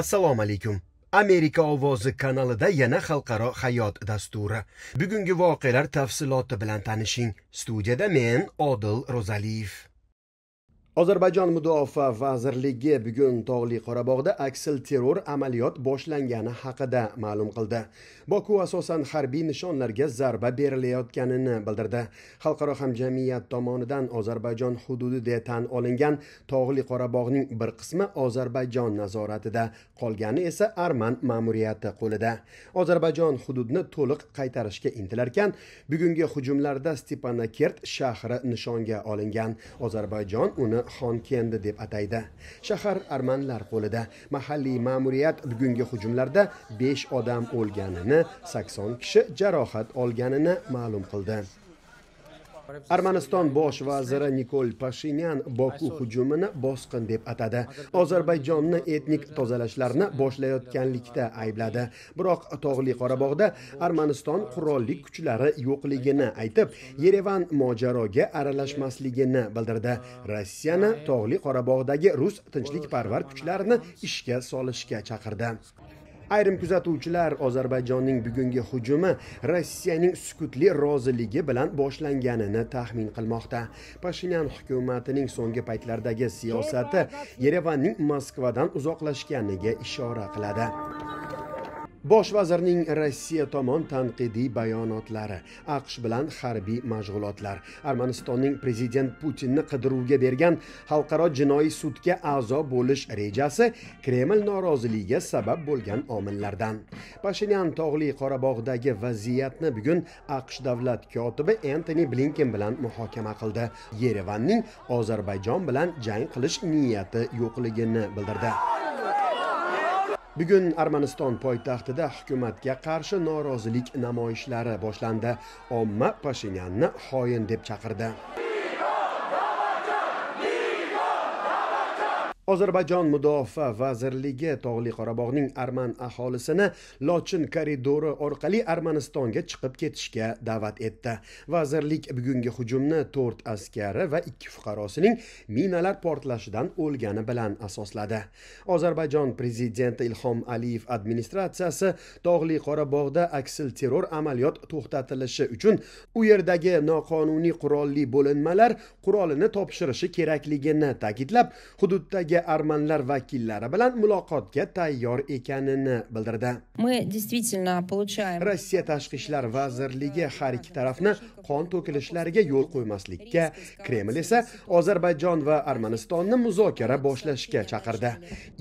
assalomu alaykum amerika ovozi kanalida yana xalqaro hayot dasturi bugungi voqealar tafsiloti bilan tanishing studiyada men odil ro'zaliyev ozarbayjon mudofaa vazirligi bugun tog'li qorabog'da aksil terror amaliyot boshlangani haqida ma'lum qildi boku asosan harbiy nishonlarga zarba berilayotganini bildirdi xalqaro hamjamiyat tomonidan ozarbayjon deb tan olingan tog'li qorabog'ning bir qismi ozarbayjon nazoratida qolgani esa arman ma'muriyati qo'lida ozarbayjon hududni to'liq qaytarishga intilarkan bugungi hujumlarda stepanakert shahri nishonga olingan ozarbayjon uni xon kendi deb ataydi shahar armanlar qo'lida mahalliy ma'muriyat bugungi hujumlarda 5 odam o'lganini 80 kishi jarohat olganini ma'lum qildi armaniston bosh vaziri nikol pashinyan boku hujumini bosqin deb atadi ozarbayjonni etnik tozalashlarni boshlayotganlikda aybladi biroq tog'li qorabog'da armaniston qurolli kuchlari yo'qligini aytib yerevan mojaroga aralashmasligini bildirdi rossiyani tog'li qorabog'dagi rus tinchlikparvar kuchlarini ishga solishga chaqirdi ayrim kuzatuvchilar ozarbayjonning bugungi hujumi rossiyaning sukutli roziligi bilan boshlanganini taxmin qilmoqda pashinyan hukumatining so'nggi paytlardagi siyosati yerevanning moskvadan uzoqlashganiga ishora qiladi bosh vazirning rossiya tomon tanqidiy bayonotlari aqsh bilan harbiy mashg'ulotlar armanistonning prezident putinni qidiruvga bergan xalqaro jinoiy sudga a'zo bo'lish rejasi kreml noroziligiga sabab bo'lgan omillardan pashinyan tog'li qorabog'dagi vaziyatni bugun aqsh davlat kotibi entoni blinken bilan muhokama qildi yerevanning ozarbayjon bilan jang qilish niyati yo'qligini bildirdi bugun armaniston poytaxtida hukumatga qarshi norozilik namoyishlari boshlandi omma pashinyanni xoin deb chaqirdi ozarbayjon mudofaa vazirligi tog'li qorabog'ning arman aholisini lochin koridori orqali armanistonga chiqib ketishga da'vat etdi vazirlik bugungi hujumni to'rt askari va ikki fuqarosining minalar portlashidan o'lgani bilan asosladi ozarbayjon prezidenti ilhom aliyev administratsiyasi tog'li qorabog'da aksil terror amaliyot to'xtatilishi uchun u yerdagi noqonuniy qurolli bo'linmalar qurolini topshirishi kerakligini ta'kidlab hududdagi Rossiyaga armanlar vakillari bilan muloqotga tayyor ekanini bildirdi. Мы действительно получаем Rossiya tashqi ishlar vazirligi har ikki tarafni qon to'kilishlariga yo'l qo'ymaslikka, Kreml esa Ozarbayjon va Armanistonni muzokara boshlashga chaqirdi.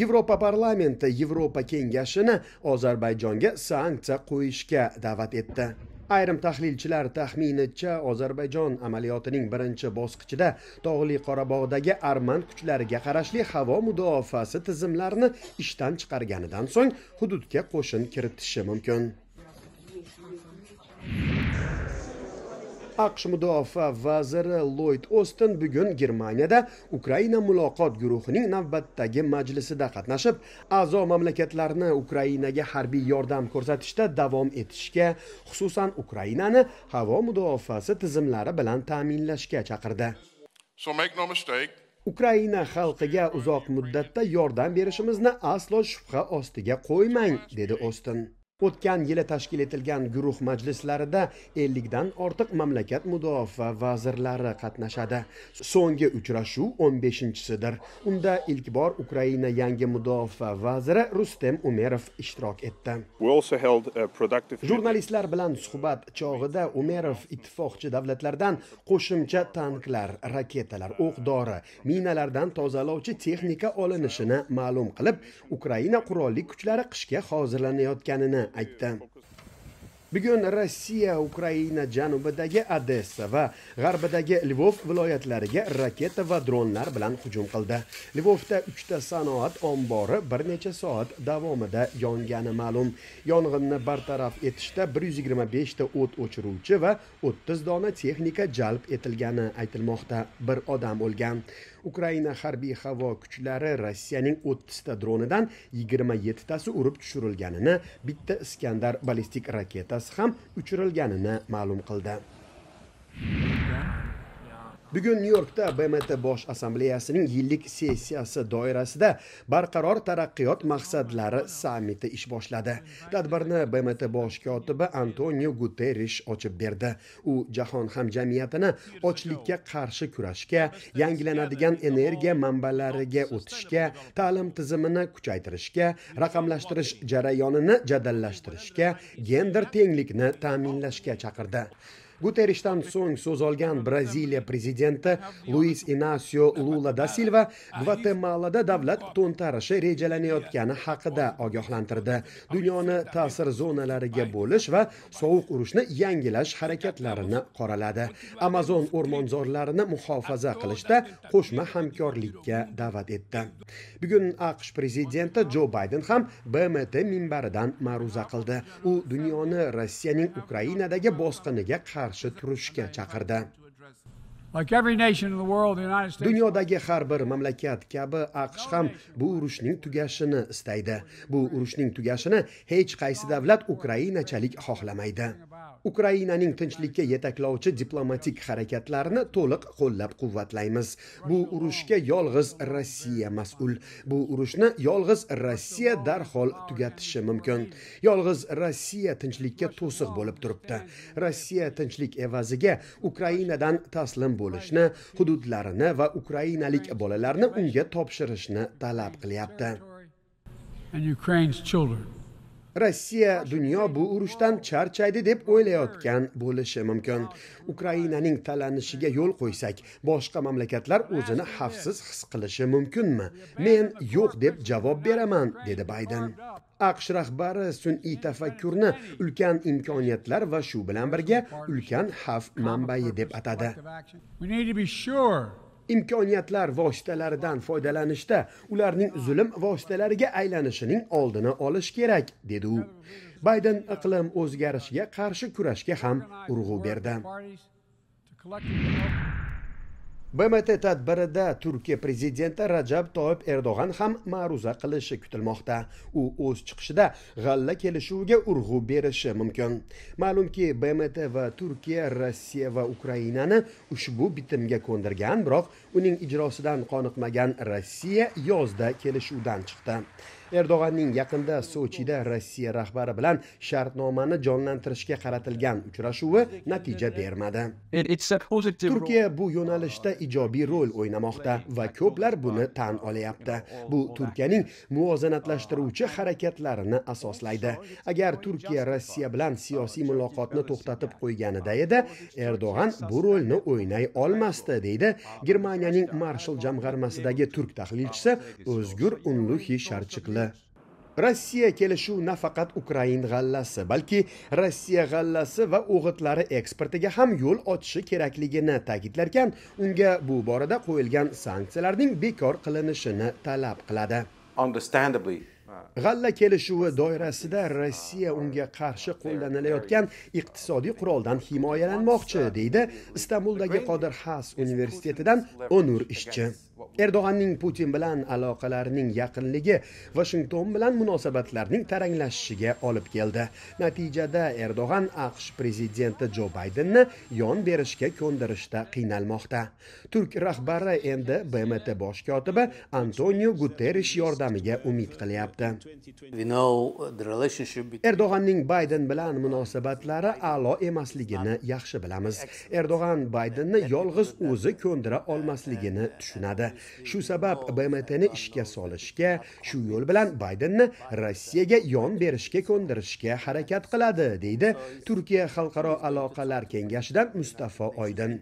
Yevropa parlamenti Yevropa kengashini Ozarbayjonga sanktsiya qo'yishga da'vat etdi. ayrim tahlilchilar taxminicha ozarbayjon amaliyotining birinchi bosqichida tog'li qorabog'dagi arman kuchlariga qarashli havo mudofaasi tizimlarini ishdan chiqarganidan so'ng hududga qo'shin kiritishi mumkin aqsh mudofaa vaziri loyd ostin bugun germaniyada ukraina muloqot guruhining navbatdagi majlisida qatnashib a'zo mamlakatlarni ukrainaga harbiy yordam ko'rsatishda davom etishga xususan ukrainani havo mudofaasi tizimlari bilan ta'minlashga chaqirdi so make no mistake ukraina xalqiga uzoq muddatda yordam berishimizni aslo shubha ostiga qo'ymang dedi ostin o'tgan yili tashkil etilgan guruh majlislarida ellikdan ortiq mamlakat mudofaa vazirlari qatnashadi so'nggi uchrashuv o'n beshinchisidir unda ilk bor ukraina yangi mudofaa vaziri rustem umerov ishtirok etdi productive... jurnalistlar bilan suhbat chog'ida umerov ittifoqchi davlatlardan qo'shimcha tanklar raketalar o'q dori minalardan tozalovchi texnika olinishini ma'lum qilib ukraina qurolli kuchlari qishga hozirlanayotganini aytdi bugun rossiya ukraina janubidagi odessa va g'arbidagi lvov viloyatlariga raketa va dronlar bilan hujum qildi lvovda uchta sanoat ombori bir necha soat davomida yongani ma'lum yong'inni bartaraf etishda 125 ta o't o'chiruvchi va 30 dona texnika jalb etilgani aytilmoqda bir odam o'lgan ukraina harbiy havo kuchlari rossiyaning o'ttizta dronidan yigirma yettitasi urib tushirilganini bitta iskandar ballistik raketasi ham uchirilganini ma'lum qildi Bugun Nyu-Yorkda BMT Bosh Assambleyasining yillik sessiyasi doirasida barqaror taraqqiyot maqsadlari sammiti ish boshladi. Tadbirni BMT bosh kotibi Antonio Guterres ochib berdi. U jahon hamjamiyatini ochlikka qarshi kurashga, yangilanadigan energiya manbalariga o'tishga, ta'lim tizimini kuchaytirishga, raqamlashtirish jarayonini jadallashtirishga, gender tenglikni ta'minlashga chaqirdi. guterishdan so'ng so'z olgan braziliya prezidenti luis inasio lula da silva gvatemalada davlat to'ntarishi rejalanayotgani haqida ogohlantirdi dunyoni ta'sir zonalariga bo'lish va sovuq urushni yangilash harakatlarini qoraladi amazon o'rmonzorlarini muhofaza qilishda qo'shma hamkorlikka da'vat etdi bugun aqsh prezidenti jo bayden ham bmt minbaridan ma'ruza qildi u dunyoni rossiyaning ukrainadagi bosqiniga qarshi qarshi turishga chaqirdi dunyodagi har bir mamlakat kabi aqsh ham bu urushning tugashini istaydi bu urushning tugashini hech qaysi davlat ukrainachalik xohlamaydi ukrainaning tinchlikka yetaklovchi diplomatik harakatlarini to'liq qo'llab quvvatlaymiz bu urushga yolg'iz rossiya mas'ul bu urushni yolg'iz rossiya darhol tugatishi mumkin yolg'iz rossiya tinchlikka to'siq bo'lib turibdi rossiya tinchlik evaziga ukrainadan taslim bo'lib bo'lishni hududlarini va ukrainalik bolalarni unga topshirishni talab qilyapti rossiya dunyo bu urushdan charchaydi deb o'ylayotgan bo'lishi mumkin ukrainaning talanishiga yo'l qo'ysak boshqa mamlakatlar o'zini xavfsiz his qilishi mumkinmi men yo'q deb javob beraman dedi bayden aqsh rahbari sun'iy tafakkurni ulkan imkoniyatlar va shu bilan birga ulkan xavf manbai deb atadi imkoniyatlar vositalaridan foydalanishda ularning zulm vositalariga aylanishining oldini olish kerak dedi u bayden iqlim o'zgarishiga qarshi kurashga ham urg'u berdi bmt tadbirida turkiya prezidenti rajab toyib erdo'g'an ham ma'ruza qilishi kutilmoqda u o'z chiqishida g'alla kelishuviga urg'u berishi mumkin ma'lumki bmt va turkiya rossiya va ukrainani ushbu bitimga ko'ndirgan biroq uning ijrosidan qoniqmagan rossiya yozda kelishuvdan chiqdi erdo'g'anning yaqinda sochida rossiya rahbari bilan shartnomani jonlantirishga qaratilgan uchrashuvi natija bermadi turkiya bu yo'nalishda ijobiy rol o'ynamoqda va ko'plar buni tan olyapti bu turkiyaning muvozanatlashtiruvchi harakatlarini asoslaydi agar turkiya rossiya bilan siyosiy muloqotni to'xtatib qo'yganida edi erdo'g'an bu rolni o'ynay olmasdi deydi germaniyaning marshall jamg'armasidagi turk tahlilchisi o'zgur unluhi sharchiqli qildi rossiya kelishuv nafaqat ukrain g'allasi balki rossiya g'allasi va o'g'itlari eksportiga ham yo'l ochishi kerakligini ta'kidlarkan unga bu borada qo'yilgan sanksiyalarning bekor qilinishini talab qiladi uh, g'alla kelishuvi doirasida rossiya unga qarshi qo'llanilayotgan iqtisodiy quroldan himoyalanmoqchi deydi istanbuldagi qodir has universitetidan onur ishchi erdo'g'anning putin bilan aloqalarining yaqinligi vashington bilan munosabatlarning taranglashishiga olib keldi natijada erdo'g'an aqsh prezidenti jo baydenni yon berishga ko'ndirishda qiynalmoqda turk rahbari endi bmt bosh kotibi antonio Guterres yordamiga umid qilyapti erdo'g'anning bayden bilan munosabatlari a'lo emasligini yaxshi bilamiz erdo'g'an baydenni yolg'iz o'zi ko'ndira olmasligini tushunadi shu sabab bmtni ishga solishga shu yo'l bilan baydenni rossiyaga yon berishga ko'ndirishga harakat qiladi deydi turkiya xalqaro aloqalar kengashidan mustafo oydin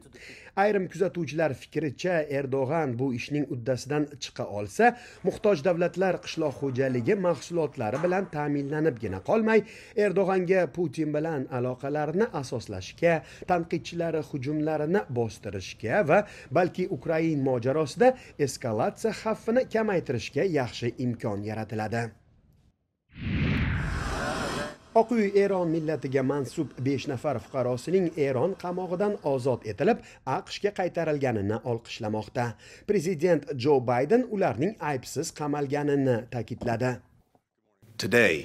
ayrim kuzatuvchilar fikricha erdo'g'an bu ishning uddasidan chiqa olsa muhtoj davlatlar qishloq xo'jaligi mahsulotlari bilan ta'minlanibgina qolmay erdo'g'anga putin bilan aloqalarni asoslashga tanqidchilari hujumlarini bostirishga va balki ukrain mojarosida eskalatsiya xavfini kamaytirishga yaxshi imkon yaratiladi oq uy eron millatiga mansub 5 nafar fuqarosining eron qamog'idan ozod etilib aqshga qaytarilganini olqishlamoqda prezident jo bayden ularning aybsiz qamalganini ta'kidladi today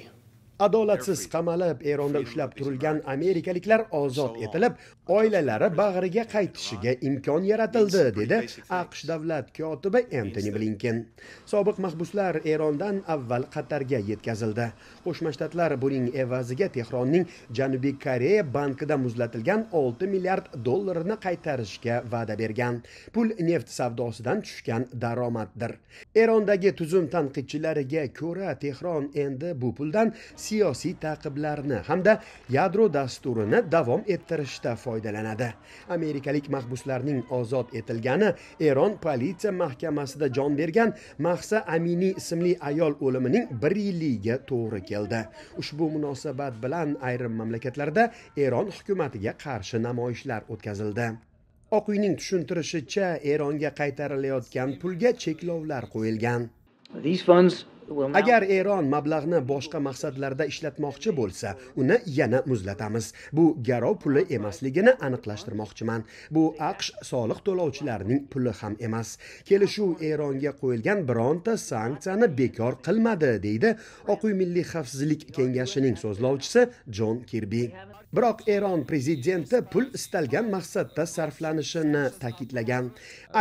adolatsiz qamalib eronda ushlab turilgan amerikaliklar ozod etilib oilalari bag'riga qaytishiga imkon yaratildi dedi aqsh davlat kotibi entoni blinken sobiq mahbuslar erondan avval qatarga yetkazildi qo'shma shtatlar buning evaziga tehronning janubiy koreya bankida muzlatilgan 6 milliard dollarni qaytarishga va'da bergan pul neft savdosidan tushgan daromaddir erondagi tuzum tanqidchilariga ko'ra tehron endi bu puldan siyosiy ta'qiblarni hamda yadro dasturini davom ettirishda foydalanadi amerikalik mahbuslarning ozod etilgani eron politsiya mahkamasida jon bergan mahsa amini ismli ayol o'limining bir yilligiga to'g'ri keldi ushbu munosabat bilan ayrim mamlakatlarda eron hukumatiga qarshi namoyishlar o'tkazildi oq uyning tushuntirishicha eronga qaytarilayotgan pulga cheklovlar qo'yilgan these funds agar eron mablag'ni boshqa maqsadlarda ishlatmoqchi bo'lsa uni yana muzlatamiz bu garov puli emasligini aniqlashtirmoqchiman bu aqsh soliq to'lovchilarining puli ham emas kelishuv eronga qo'yilgan bironta sanksiyani bekor qilmadi deydi oq uy milliy xavfsizlik kengashining so'zlovchisi jon kirbi biroq eron prezidenti pul istalgan maqsadda sarflanishini ta'kidlagan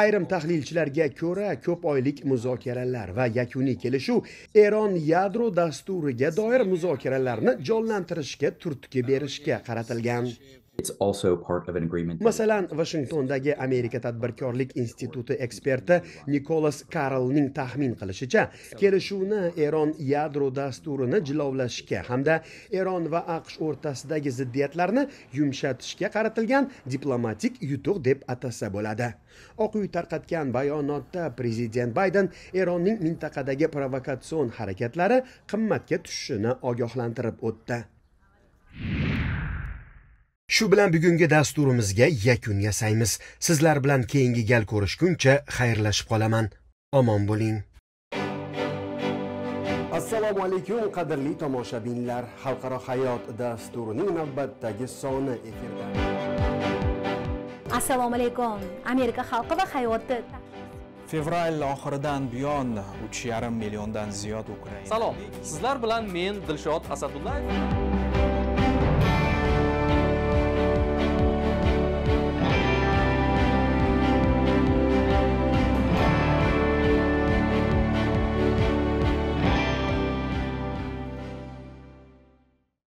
ayrim tahlilchilarga ko'ra ko'p oylik muzokaralar va yakuniy kelishuv eron yadro dasturiga doir muzokaralarni jonlantirishga turtki berishga qaratilgan masalan vashingtondagi amerika tadbirkorlik instituti eksperti nikolas karlning taxmin qilishicha kelishuvni eron yadro dasturini jilovlashga hamda eron va aqsh o'rtasidagi ziddiyatlarni yumshatishga qaratilgan diplomatik yutuq deb atasa bo'ladi oq uy tarqatgan bayonotda prezident bayden eronning mintaqadagi provokatsion harakatlari qimmatga tushishini ogohlantirib o'tdi shu bilan bugungi dasturimizga yakun yasaymiz sizlar bilan keyingi gal ko'rishguncha xayrlashib qolaman omon bo'ling assalomu alaykum qadrli tomoshabinlar xalqaro hayot dasturining navbatdagi soni efirda assalomu alaykum amerika xalqi va hayoti fevral oxiridan buyon 3,5 milliondan ziyod ukraina salom sizlar bilan men dilshod asadullayev